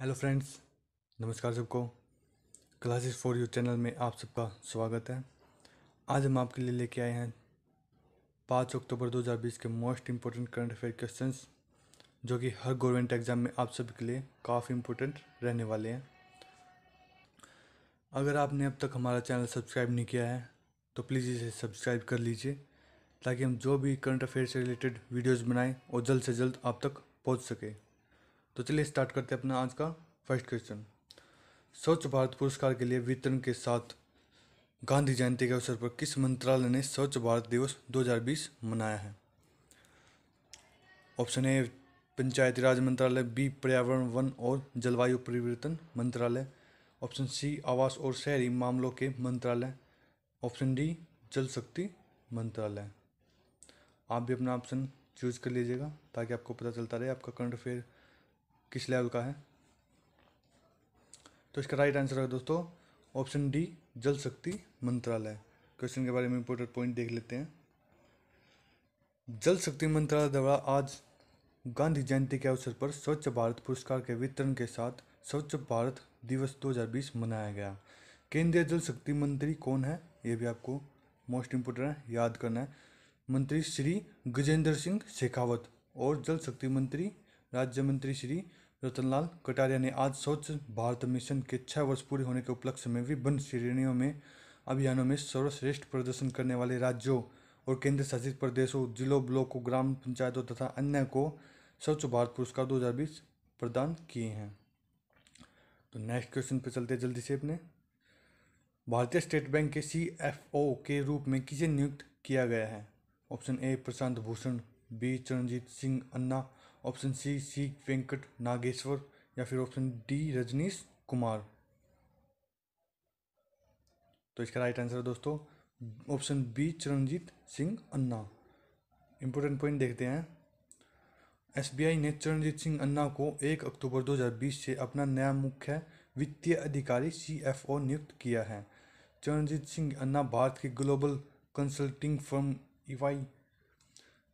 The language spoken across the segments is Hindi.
हेलो फ्रेंड्स नमस्कार सबको क्लासेस फॉर यू चैनल में आप सबका स्वागत है आज हम आपके लिए लेके आए हैं पाँच अक्टूबर 2020 के most important current affair questions जो कि हर गवर्नमेंट एग्ज़ाम में आप सभी के लिए काफ़ी इम्पोर्टेंट रहने वाले हैं अगर आपने अब तक हमारा चैनल सब्सक्राइब नहीं किया है तो प्लीज़ इसे सब्सक्राइब कर लीजिए ताकि हम जो भी करंट अफेयर से रिलेटेड वीडियोज़ बनाएँ और जल्द से जल्द आप तक पहुँच सके तो चलिए स्टार्ट करते हैं अपना आज का फर्स्ट क्वेश्चन स्वच्छ भारत पुरस्कार के लिए वितरण के साथ गांधी जयंती के अवसर पर किस मंत्रालय ने स्वच्छ भारत दिवस 2020 मनाया है ऑप्शन ए पंचायती राज मंत्रालय बी पर्यावरण वन और जलवायु परिवर्तन मंत्रालय ऑप्शन सी आवास और शहरी मामलों के मंत्रालय ऑप्शन डी जल शक्ति मंत्रालय आप भी अपना ऑप्शन चूज कर लीजिएगा ताकि आपको पता चलता रहे आपका करंट अफेयर किस लेवल का है तो इसका राइट आंसर है दोस्तों ऑप्शन डी जल शक्ति मंत्रालय क्वेश्चन के बारे में इंपोर्टेंट पॉइंट देख लेते हैं जल शक्ति मंत्रालय द्वारा आज गांधी जयंती के अवसर पर स्वच्छ भारत पुरस्कार के वितरण के साथ स्वच्छ भारत दिवस 2020 मनाया गया केंद्रीय जल शक्ति मंत्री कौन है ये भी आपको मोस्ट इम्पोर्टेंट है याद करना है मंत्री श्री गजेंद्र सिंह शेखावत और जल शक्ति मंत्री राज्य मंत्री श्री रतनलाल कटारिया ने आज स्वच्छ भारत मिशन के छः वर्ष पूरे होने के उपलक्ष्य में विभिन्न श्रेणियों में अभियानों में सर्वश्रेष्ठ प्रदर्शन करने वाले राज्यों और केंद्र शासित प्रदेशों जिलों ब्लॉकों ग्राम पंचायतों तथा अन्य को स्वच्छ भारत पुरस्कार दो प्रदान किए हैं तो नेक्स्ट क्वेश्चन पर चलते जल्दी से अपने भारतीय स्टेट बैंक के सी के रूप में किसे नियुक्त किया गया है option A Prashant Bhushan B Charanjit Singh Anna option C C Venkat Nageswar या फिर ऑप्शन डी रजनीश कुमार तो इसका राइट आंसर है दोस्तों option B Charanjit Singh Anna important point देखते हैं एसबीआई ने चरणजीत सिंह अन्ना को 1 अक्टूबर 2020 से अपना नया मुख्य वित्तीय अधिकारी सीएफओ नियुक्त किया है चरणजीत सिंह अन्ना भारत की global consulting firm EY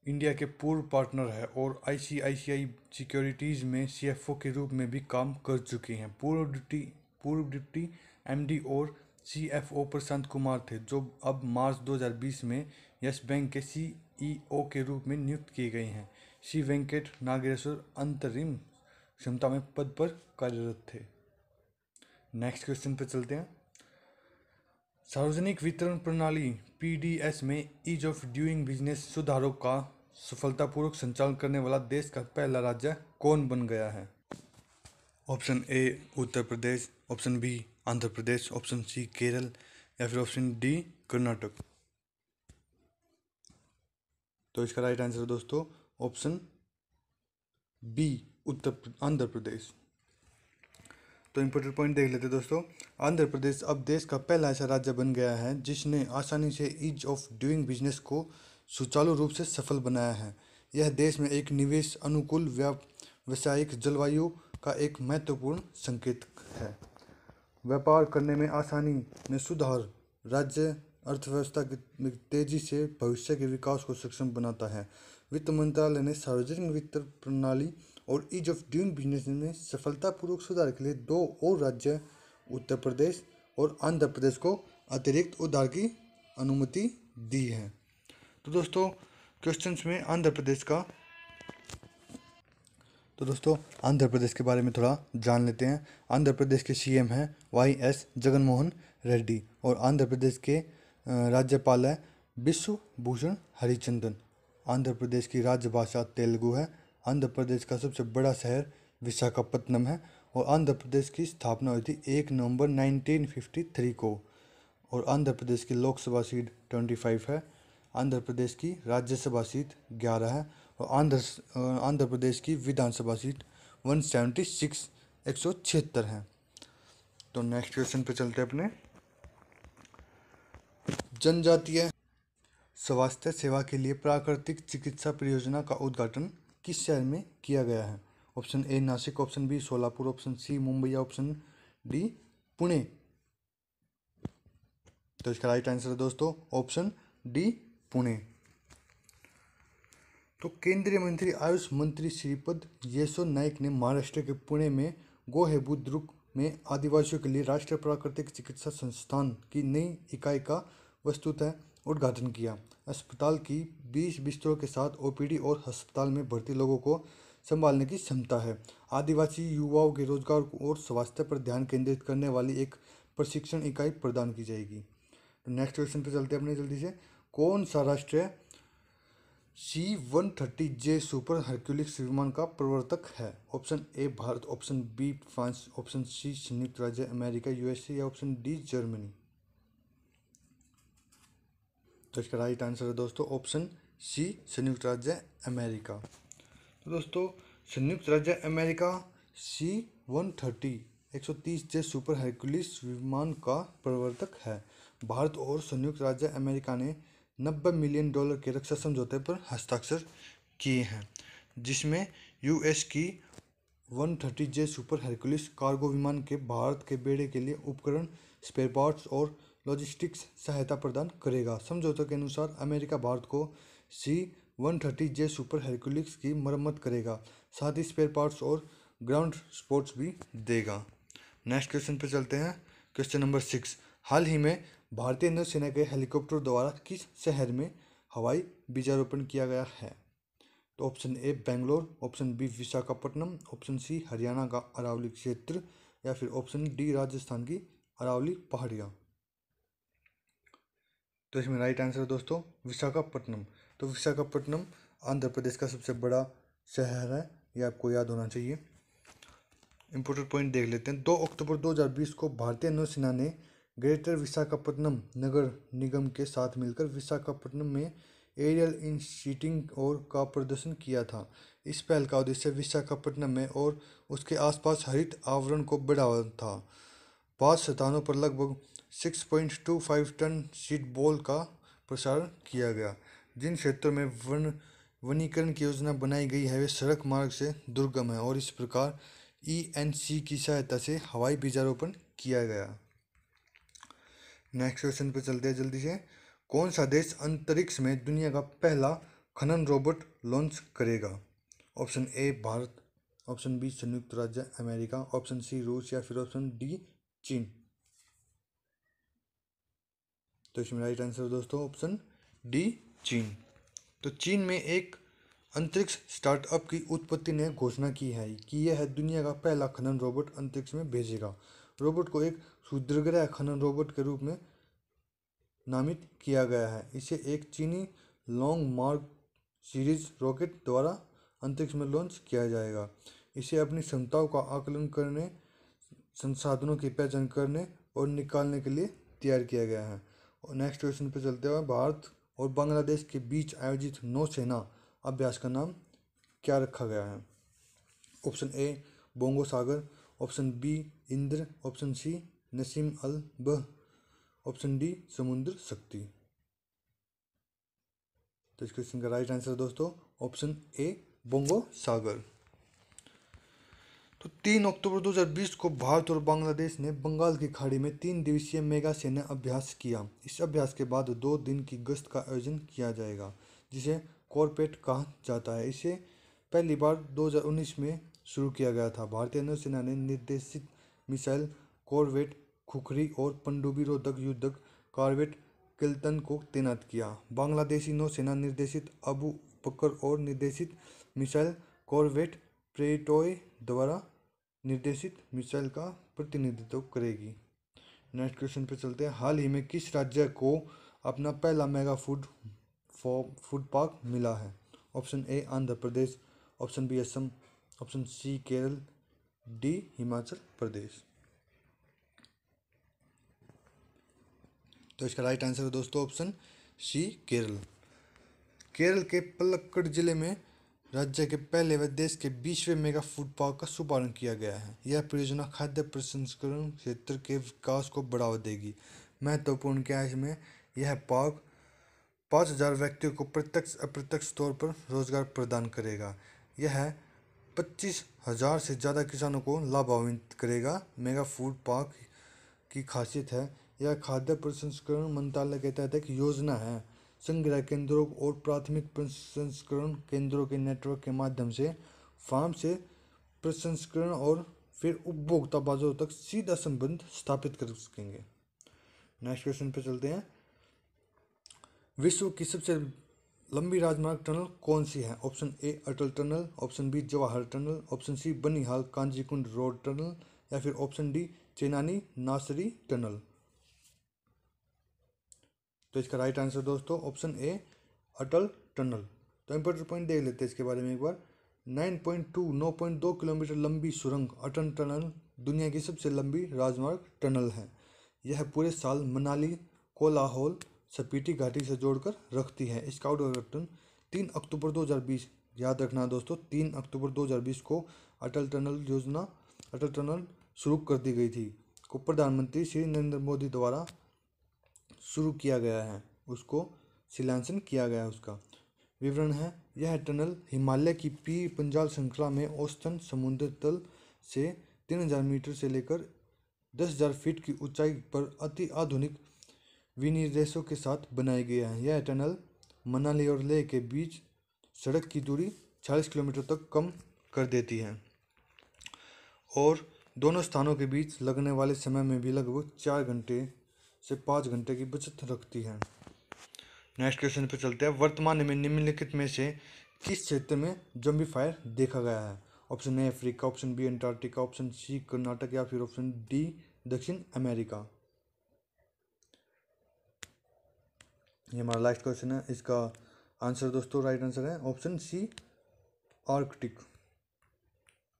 India के पूर्व पार्टनर है और आईसीआईसीआई सिक्योरिटीज़ में सीएफओ के रूप में भी काम कर चुके हैं पूर्व डिप्टी पूर्व डिप्टी एमडी और सीएफओ प्रशांत कुमार थे जो अब मार्च 2020 में यस बैंक के सीईओ e के रूप में नियुक्त किए गए हैं श्री वेंकट नागेश्वर अंतरिम क्षमता में पद पर कार्यरत थे नेक्स्ट क्वेश्चन पर चलते हैं सार्वजनिक वितरण प्रणाली पीडीएस में ईज ऑफ डूइंग बिजनेस सुधारों का सफलतापूर्वक संचालन करने वाला देश का पहला राज्य कौन बन गया है option A Uttar Pradesh option B Andhra Pradesh option C Kerala या फिर ऑप्शन डी कर्नाटक तो इसका राइट आंसर दोस्तों ऑप्शन बी उत्तर आंध्र प्रदेश तो इम्पोर्टेंट पॉइंट देख लेते दोस्तों आंध्र प्रदेश अब देश का पहला ऐसा राज्य बन गया है जिसने आसानी से ईज ऑफ डूइंग बिजनेस को सुचारू रूप से सफल बनाया है यह देश में एक निवेश अनुकूल व्यावसायिक जलवायु का एक महत्वपूर्ण संकेत है व्यापार करने में आसानी में सुधार राज्य अर्थव्यवस्था की तेजी से भविष्य के विकास को सक्षम बनाता है वित्त मंत्रालय ने सार्वजनिक वित्त प्रणाली और ईज ऑफ डूइंग बिजनेस में सफलतापूर्वक सुधार के लिए दो और राज्य उत्तर प्रदेश और आंध्र प्रदेश को अतिरिक्त उधार की अनुमति दी है तो दोस्तों क्वेश्चंस में आंध्र प्रदेश का तो दोस्तों आंध्र प्रदेश के बारे में थोड़ा जान लेते हैं आंध्र प्रदेश के सीएम हैं वाई एस जगनमोहन रेड्डी और आंध्र प्रदेश के राज्यपाल हैं विश्वभूषण हरिचंदन आंध्र प्रदेश की राज्य भाषा तेलुगु है आंध्र प्रदेश का सबसे बड़ा शहर विशाखापत्तनम है और आंध्र प्रदेश की स्थापना हुई थी एक नवंबर 1953 को और आंध्र प्रदेश की लोकसभा सीट 25 है आंध्र प्रदेश की राज्यसभा सीट 11 है और आंध्र आंध्र प्रदेश की विधानसभा सीट 176 एक सौ छिहत्तर है तो नेक्स्ट क्वेश्चन पे चलते हैं अपने जनजातीय स्वास्थ्य सेवा के लिए प्राकृतिक चिकित्सा परियोजना का उद्घाटन किस शहर में किया गया है option A Nashik option B Solapur option C Mumbai option D Pune तो इसका राइट आंसर है दोस्तों ऑप्शन डी पुणे तो केंद्रीय मंत्री आयुष मंत्री श्रीपद येसो नाइक ने महाराष्ट्र के पुणे में गोहेबुद्रुक में आदिवासियों के लिए राष्ट्रीय प्राकृतिक चिकित्सा संस्थान की नई इकाई का वस्तुतः उद्घाटन किया अस्पताल की बीस बिस्तरों के साथ ओपीडी और अस्पताल में भर्ती लोगों को संभालने की क्षमता है आदिवासी युवाओं के रोजगार और स्वास्थ्य पर ध्यान केंद्रित करने वाली एक प्रशिक्षण इकाई प्रदान की जाएगी तो नेक्स्ट क्वेश्चन पे चलते हैं अपने जल्दी से कौन सा राष्ट्र C one thirty J super Hercules विमान का प्रवर्तक है option A Bharat option B France option C संयुक्त राज्य अमेरिका यूएसए या ऑप्शन डी जर्मनी तो इसका राइट आंसर है दोस्तों ऑप्शन सी संयुक्त राज्य अमेरिका तो दोस्तों संयुक्त राज्य अमेरिका सी वन थर्टी एक सौ तीस जे सुपर हरकुलिस विमान का प्रवर्तक है भारत और संयुक्त राज्य अमेरिका ने नब्बे मिलियन डॉलर के रक्षा समझौते पर हस्ताक्षर किए हैं जिसमें यूएस की one thirty J super Hercules cargo विमान के भारत के बेड़े के लिए उपकरण स्पेयर पार्ट्स और लॉजिस्टिक्स सहायता प्रदान करेगा समझौते के अनुसार अमेरिका भारत को C one thirty J super Hercules की मरम्मत करेगा साथ ही स्पेयर पार्ट्स और ग्राउंड स्पोर्ट्स भी देगा नेक्स्ट क्वेश्चन पर चलते हैं क्वेश्चन नंबर सिक्स हाल ही में भारतीय नौसेना के हेलीकॉप्टर द्वारा किस शहर में हवाई बीजारोपण किया गया है तो option A Bangalore option B Visakhapatnam option C Haryana का अरावली क्षेत्र या फिर ऑप्शन डी राजस्थान की अरावली पहाड़ियाँ तो इसमें राइट आंसर है दोस्तों विशाखापट्टनम तो विशाखापट्टनम आंध्र प्रदेश का सबसे बड़ा शहर है ये आपको याद होना चाहिए इम्पोर्टेंट पॉइंट देख लेते हैं दो अक्टूबर 2020 को भारतीय नौसेना ने ग्रेटर विशाखापट्टनम नगर निगम के साथ मिलकर विशाखापट्टनम में एरियल इन शीटिंग और का प्रदर्शन किया था इस पहल का उद्देश्य विशाखापट्टनम में और उसके आसपास हरित आवरण को बढ़ावा था पाँच स्थानों पर लगभग 6.25 टन बॉल का प्रसारण किया गया जिन क्षेत्रों में वन वनीकरण की योजना बनाई गई है वे सड़क मार्ग से दुर्गम है और इस प्रकार ई एन सी की सहायता से हवाई बीजारोपण किया गया नेक्स्ट क्वेश्चन पर चलते हैं जल्दी से कौन सा देश अंतरिक्ष में दुनिया का पहला खनन रोबोट लॉन्च करेगा option A Bharat option B संयुक्त राज्य अमेरिका ऑप्शन सी रूस या फिर ऑप्शन डी चीन तो इसमें राइट आंसर दोस्तों ऑप्शन डी चीन तो चीन में एक अंतरिक्ष स्टार्टअप की उत्पत्ति ने घोषणा की है कि यह है दुनिया का पहला खनन रोबोट अंतरिक्ष में भेजेगा रोबोट को एक सुदृग्रह खनन रोबोट के रूप में नामित किया गया है इसे एक चीनी लॉन्ग मार्क सीरीज रॉकेट द्वारा अंतरिक्ष में लॉन्च किया जाएगा इसे अपनी क्षमताओं का आकलन करने संसाधनों की पहचान करने और निकालने के लिए तैयार किया गया है और नेक्स्ट क्वेश्चन पे चलते हैं भारत और बांग्लादेश के बीच आयोजित नौसेना अभ्यास का नाम क्या रखा गया है option A Bongo Sagar option B Indra option C Naseem Al Bahr option D Samudra Shakti तो इस क्वेश्चन का राइट आंसर दोस्तों ऑप्शन ए बोंगो सागर तो तीन अक्टूबर 2020 को भारत और बांग्लादेश ने बंगाल की खाड़ी में तीन दिवसीय मेगा सेना अभ्यास किया इस अभ्यास के बाद दो दिन की गश्त का आयोजन किया जाएगा जिसे कॉरपेट कहा जाता है इसे पहली बार 2019 में शुरू किया गया था भारतीय नौसेना ने निर्देशित मिसाइल कॉरवेट खुखरी और पंडुबी रोधक युद्धक कॉरवेट किल्तन को तैनात किया बांग्लादेशी नौसेना निर्देशित अबू बकर और निर्देशित मिसाइल कॉरवेट प्रेटोय द्वारा निर्देशित मिसाइल का प्रतिनिधित्व करेगी नेक्स्ट क्वेश्चन पर चलते हैं हाल ही में किस राज्य को अपना पहला मेगा फूड फूड पार्क मिला है option A Andhra Pradesh option B Assam option C Kerala D Himachal Pradesh तो इसका राइट आंसर है दोस्तों ऑप्शन सी केरल केरल के पलक्कड़ जिले में राज्य के पहले व देश के बीसवें मेगा फूड पार्क का शुभारंभ किया गया है यह परियोजना खाद्य प्रसंस्करण क्षेत्र के विकास को बढ़ावा देगी महत्वपूर्ण क्या इसमें यह पार्क पाँच हजार व्यक्तियों को प्रत्यक्ष अप्रत्यक्ष तौर पर रोजगार प्रदान करेगा यह पच्चीस हजार से ज़्यादा किसानों को लाभान्वित करेगा मेगा फूड पार्क की खासियत है यह खाद्य प्रसंस्करण मंत्रालय के तहत एक योजना है संग्रह केंद्रों और प्राथमिक प्रसंस्करण केंद्रों के नेटवर्क के माध्यम से फार्म से प्रसंस्करण और फिर उपभोक्ता बाजारों तक सीधा संबंध स्थापित कर सकेंगे नेक्स्ट क्वेश्चन पे चलते हैं विश्व की सबसे लंबी राजमार्ग टनल कौन सी है option A Atal tunnel option B Jawahar tunnel option C Banihal Qazigund road tunnel या फिर option D Chenani Nashri tunnel तो इसका राइट आंसर दोस्तों ऑप्शन ए अटल टनल तो इंपोर्टेंट पॉइंट देख लेते हैं इसके बारे में एक बार नाइन पॉइंट टू नौ पॉइंट दो किलोमीटर लंबी सुरंग अटल टनल दुनिया की सबसे लंबी राजमार्ग टनल है यह पूरे साल मनाली कोलाहोल सपीटी घाटी से जोड़कर रखती है इसका उद्घाटन तीन अक्टूबर दो याद रखना दोस्तों तीन अक्टूबर 2020 को अटल टनल योजना अटल टनल शुरू कर दी गई थी को प्रधानमंत्री श्री नरेंद्र मोदी द्वारा शुरू किया गया है उसको शिलान्यासन किया गया है उसका विवरण है यह टनल हिमालय की पी पंजाल श्रृंखला में औसतन समुद्र तल से तीन हजार मीटर से लेकर दस हजार फीट की ऊंचाई पर अति आधुनिक विनिर्देशों के साथ बनाया गया है यह टनल मनाली और लेह के बीच सड़क की दूरी चालीस किलोमीटर तक कम कर देती है और दोनों स्थानों के बीच लगने वाले समय में भी लगभग चार घंटे से पाँच घंटे की बचत रखती है नेक्स्ट क्वेश्चन पर चलते हैं वर्तमान में निम्नलिखित में से किस क्षेत्र में जम्बी फायर देखा गया है option A Africa option B Antarctica option C Karnataka या फिर ऑप्शन डी दक्षिण अमेरिका ये हमारा लास्ट क्वेश्चन है इसका आंसर दोस्तों राइट आंसर है ऑप्शन सी आर्कटिक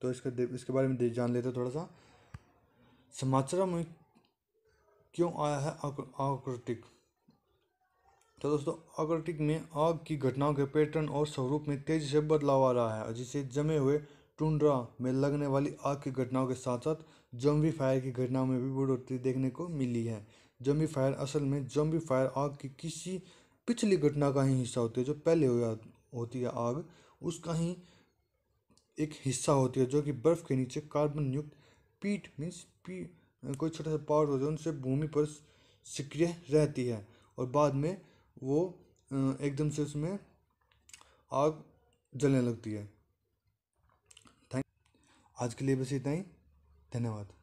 तो इसका इसके बारे में जान लेते थोड़ा सा समाचार में क्यों आया है आकृतिक तो दोस्तों आकृतिक में आग की घटनाओं के पैटर्न और स्वरूप में तेजी से बदलाव आ रहा है जिसे जमे हुए टुंड्रा में लगने वाली आग की घटनाओं के साथ साथ जम्बी फायर की घटनाओं में भी बढ़ोतरी देखने को मिली है जम्बी फायर असल में जम्बी फायर आग की किसी पिछली घटना का ही हिस्सा होती है जो पहले हुआ होती है आग उसका ही एक हिस्सा होती है जो कि बर्फ़ के नीचे कार्बन युक्त पीट मीन्स पी कोई छोटा सा पावर होता है उनसे भूमि पर सक्रिय रहती है और बाद में वो एकदम से उसमें आग जलने लगती है थैंक आज के लिए बस इतना ही धन्यवाद